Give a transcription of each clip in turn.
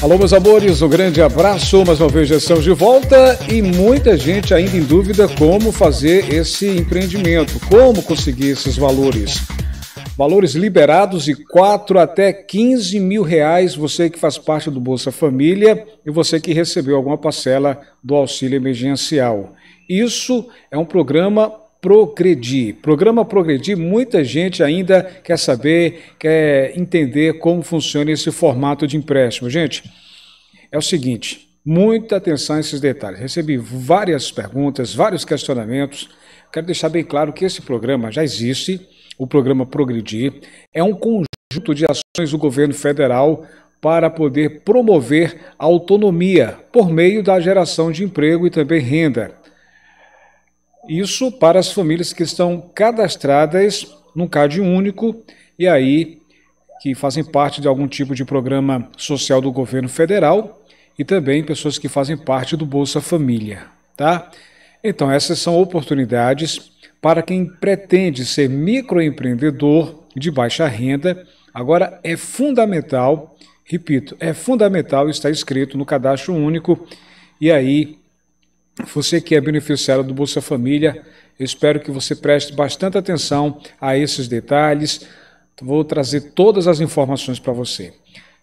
Alô, meus amores, um grande abraço, mais uma vez já estamos de volta e muita gente ainda em dúvida como fazer esse empreendimento, como conseguir esses valores. Valores liberados de 4 até 15 mil reais, você que faz parte do Bolsa Família e você que recebeu alguma parcela do auxílio emergencial. Isso é um programa Progredir. Programa Progredir, muita gente ainda quer saber, quer entender como funciona esse formato de empréstimo. Gente, é o seguinte, muita atenção a esses detalhes. Recebi várias perguntas, vários questionamentos. Quero deixar bem claro que esse programa já existe, o programa Progredir. É um conjunto de ações do governo federal para poder promover a autonomia por meio da geração de emprego e também renda. Isso para as famílias que estão cadastradas num CAD único e aí que fazem parte de algum tipo de programa social do governo federal e também pessoas que fazem parte do Bolsa Família, tá? Então, essas são oportunidades para quem pretende ser microempreendedor de baixa renda. Agora é fundamental, repito, é fundamental estar inscrito no cadastro único e aí você que é beneficiário do Bolsa Família, espero que você preste bastante atenção a esses detalhes. Vou trazer todas as informações para você.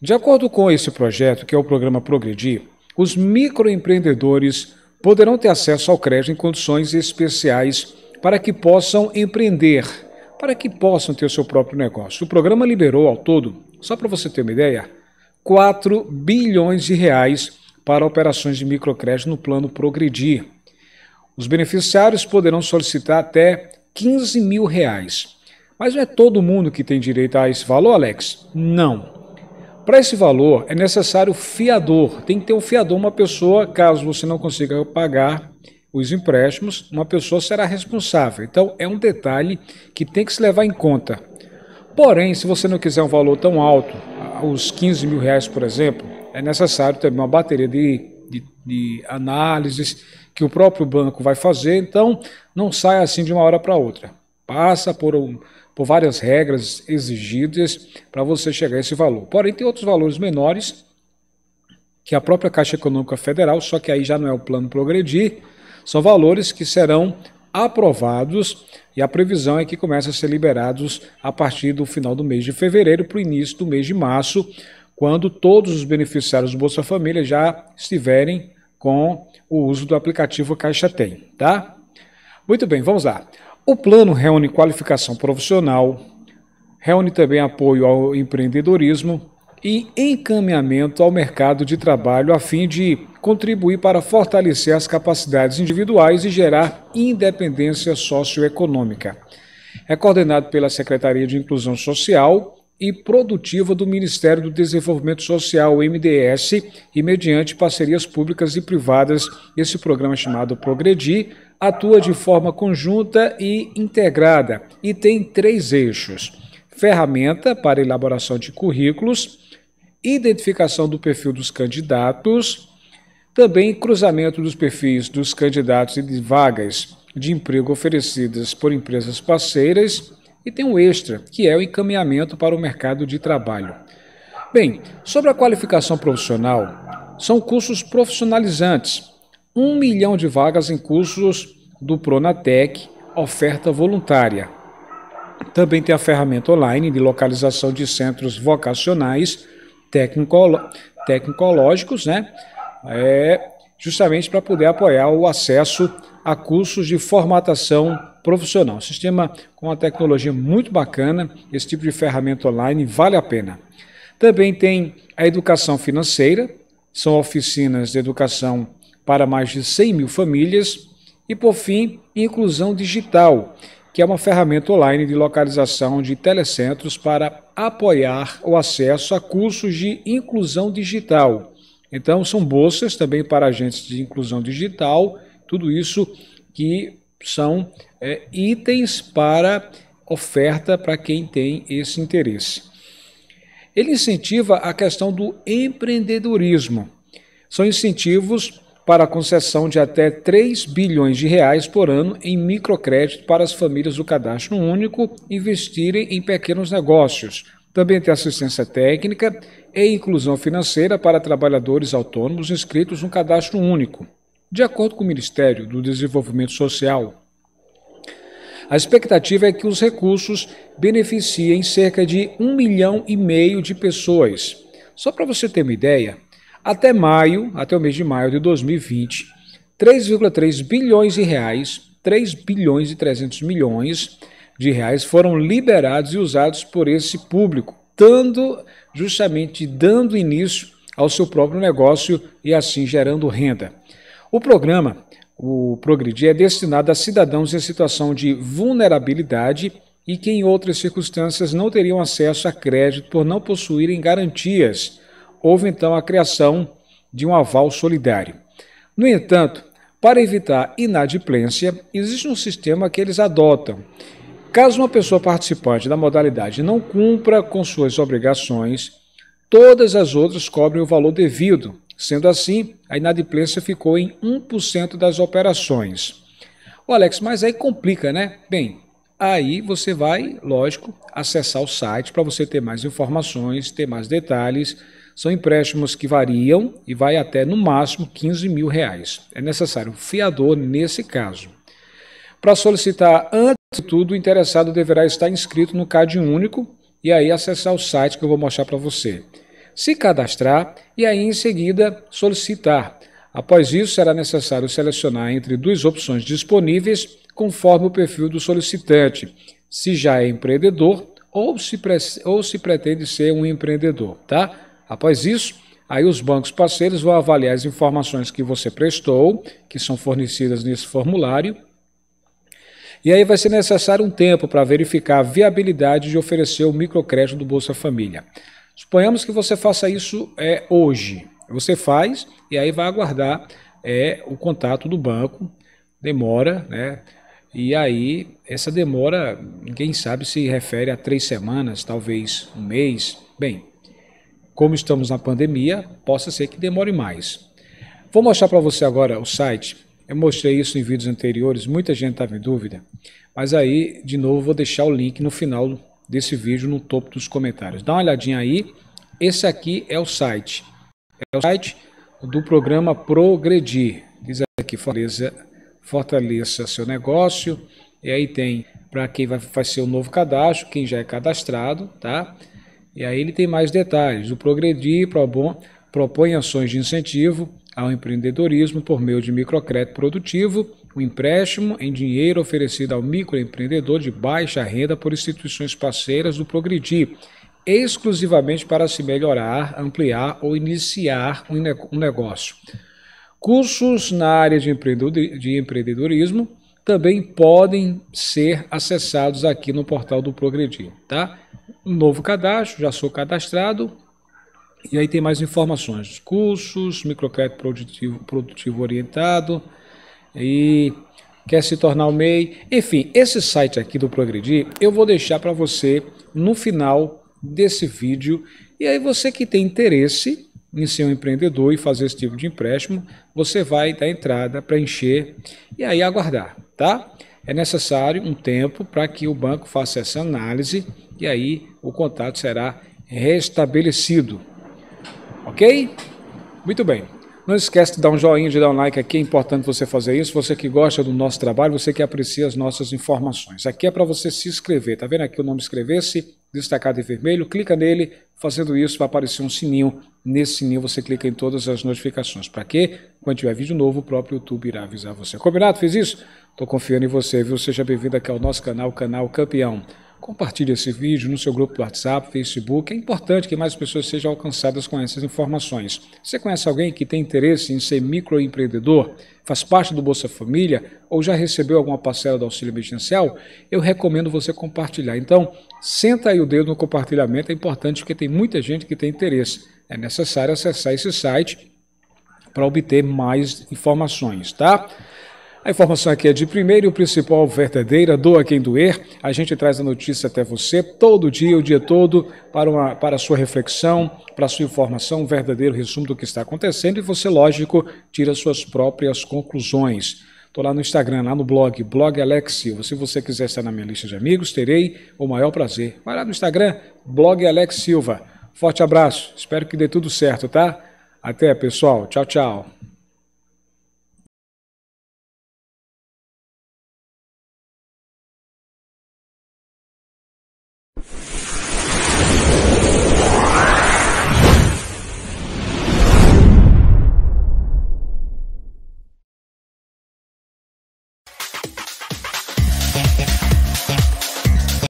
De acordo com esse projeto, que é o programa Progredir, os microempreendedores poderão ter acesso ao crédito em condições especiais para que possam empreender, para que possam ter o seu próprio negócio. O programa liberou ao todo, só para você ter uma ideia, 4 bilhões de reais para operações de microcrédito no plano Progredir. Os beneficiários poderão solicitar até 15 mil reais. Mas não é todo mundo que tem direito a esse valor, Alex? Não. Para esse valor é necessário fiador. Tem que ter um fiador, uma pessoa, caso você não consiga pagar os empréstimos, uma pessoa será responsável. Então é um detalhe que tem que se levar em conta. Porém, se você não quiser um valor tão alto, os 15 mil reais, por exemplo, é necessário ter uma bateria de, de, de análises que o próprio banco vai fazer, então não sai assim de uma hora para outra. Passa por, um, por várias regras exigidas para você chegar a esse valor. Porém, tem outros valores menores que a própria Caixa Econômica Federal, só que aí já não é o plano progredir, são valores que serão aprovados e a previsão é que comecem a ser liberados a partir do final do mês de fevereiro para o início do mês de março, quando todos os beneficiários do Bolsa Família já estiverem com o uso do aplicativo Caixa Tem, tá? Muito bem, vamos lá. O plano reúne qualificação profissional, reúne também apoio ao empreendedorismo e encaminhamento ao mercado de trabalho a fim de contribuir para fortalecer as capacidades individuais e gerar independência socioeconômica. É coordenado pela Secretaria de Inclusão Social e produtiva do Ministério do Desenvolvimento Social, MDS, e mediante parcerias públicas e privadas, esse programa é chamado Progredir atua de forma conjunta e integrada e tem três eixos: ferramenta para elaboração de currículos, identificação do perfil dos candidatos, também cruzamento dos perfis dos candidatos e de vagas de emprego oferecidas por empresas parceiras e tem um extra, que é o encaminhamento para o mercado de trabalho. Bem, sobre a qualificação profissional, são cursos profissionalizantes. Um milhão de vagas em cursos do Pronatec, oferta voluntária. Também tem a ferramenta online de localização de centros vocacionais tecnicolo tecnológicos, né? É, justamente para poder apoiar o acesso a cursos de formatação profissional. Um sistema com uma tecnologia muito bacana, esse tipo de ferramenta online vale a pena. Também tem a educação financeira, são oficinas de educação para mais de 100 mil famílias. E, por fim, inclusão digital, que é uma ferramenta online de localização de telecentros para apoiar o acesso a cursos de inclusão digital. Então, são bolsas também para agentes de inclusão digital tudo isso que são é, itens para oferta para quem tem esse interesse. Ele incentiva a questão do empreendedorismo. São incentivos para a concessão de até 3 bilhões de reais por ano em microcrédito para as famílias do cadastro único investirem em pequenos negócios. Também tem assistência técnica e inclusão financeira para trabalhadores autônomos inscritos no cadastro único. De acordo com o Ministério do Desenvolvimento Social, a expectativa é que os recursos beneficiem cerca de um milhão e meio de pessoas. Só para você ter uma ideia, até maio, até o mês de maio de 2020, 3,3 bilhões de reais, 3 bilhões e 300 milhões de reais foram liberados e usados por esse público, dando justamente dando início ao seu próprio negócio e assim gerando renda. O programa, o Progredir, é destinado a cidadãos em situação de vulnerabilidade e que em outras circunstâncias não teriam acesso a crédito por não possuírem garantias. Houve então a criação de um aval solidário. No entanto, para evitar inadimplência, existe um sistema que eles adotam. Caso uma pessoa participante da modalidade não cumpra com suas obrigações, todas as outras cobrem o valor devido, Sendo assim, a inadimplência ficou em 1% das operações. O Alex, mas aí complica, né? Bem, aí você vai, lógico, acessar o site para você ter mais informações, ter mais detalhes. São empréstimos que variam e vai até no máximo 15 mil reais. É necessário um fiador nesse caso. Para solicitar, antes de tudo, o interessado deverá estar inscrito no CAD único e aí acessar o site que eu vou mostrar para você se cadastrar e aí em seguida solicitar. Após isso, será necessário selecionar entre duas opções disponíveis conforme o perfil do solicitante, se já é empreendedor ou se, ou se pretende ser um empreendedor, tá? Após isso, aí os bancos parceiros vão avaliar as informações que você prestou, que são fornecidas nesse formulário, e aí vai ser necessário um tempo para verificar a viabilidade de oferecer o microcrédito do Bolsa Família. Suponhamos que você faça isso é, hoje. Você faz e aí vai aguardar é, o contato do banco, demora, né? E aí, essa demora, ninguém sabe se refere a três semanas, talvez um mês. Bem, como estamos na pandemia, possa ser que demore mais. Vou mostrar para você agora o site. Eu mostrei isso em vídeos anteriores, muita gente estava em dúvida. Mas aí, de novo, vou deixar o link no final desse vídeo no topo dos comentários. Dá uma olhadinha aí. Esse aqui é o site. É o site do programa Progredir. Diz aqui, fortaleça, fortaleça seu negócio. E aí tem para quem vai, vai ser o novo cadastro, quem já é cadastrado, tá? E aí ele tem mais detalhes. O Progredir Probon, propõe ações de incentivo ao empreendedorismo por meio de microcrédito produtivo um empréstimo em dinheiro oferecido ao microempreendedor de baixa renda por instituições parceiras do Progredir, exclusivamente para se melhorar, ampliar ou iniciar um negócio. Cursos na área de empreendedorismo também podem ser acessados aqui no portal do Progredir, tá? novo cadastro, já sou cadastrado. E aí tem mais informações: cursos, microcrédito produtivo, produtivo orientado, e quer se tornar o MEI. Enfim, esse site aqui do Progredir eu vou deixar para você no final desse vídeo. E aí você que tem interesse em ser um empreendedor e fazer esse tipo de empréstimo, você vai dar entrada, para encher e aí aguardar, tá? É necessário um tempo para que o banco faça essa análise e aí o contato será restabelecido. Ok? Muito bem. Não esquece de dar um joinha, de dar um like aqui, é importante você fazer isso. Você que gosta do nosso trabalho, você que aprecia as nossas informações. Aqui é para você se inscrever, tá vendo aqui o nome inscrever-se, destacado em vermelho, clica nele, fazendo isso vai aparecer um sininho. Nesse sininho você clica em todas as notificações. Para quê? quando tiver vídeo novo, o próprio YouTube irá avisar você. Combinado? Fez isso? Estou confiando em você, viu? Seja bem-vindo aqui ao nosso canal, Canal Campeão. Compartilhe esse vídeo no seu grupo do WhatsApp, Facebook. É importante que mais pessoas sejam alcançadas com essas informações. Você conhece alguém que tem interesse em ser microempreendedor, faz parte do Bolsa Família ou já recebeu alguma parcela do auxílio emergencial? Eu recomendo você compartilhar. Então, senta aí o dedo no compartilhamento, é importante porque tem muita gente que tem interesse. É necessário acessar esse site para obter mais informações, tá? A informação aqui é de primeiro e o principal verdadeira, doa quem doer. A gente traz a notícia até você todo dia, o dia todo, para, uma, para a sua reflexão, para a sua informação, um verdadeiro resumo do que está acontecendo e você, lógico, tira suas próprias conclusões. Estou lá no Instagram, lá no blog, blog Alex Silva. Se você quiser estar na minha lista de amigos, terei o maior prazer. Vai lá no Instagram, blog Alex Silva. Forte abraço, espero que dê tudo certo, tá? Até, pessoal. Tchau, tchau.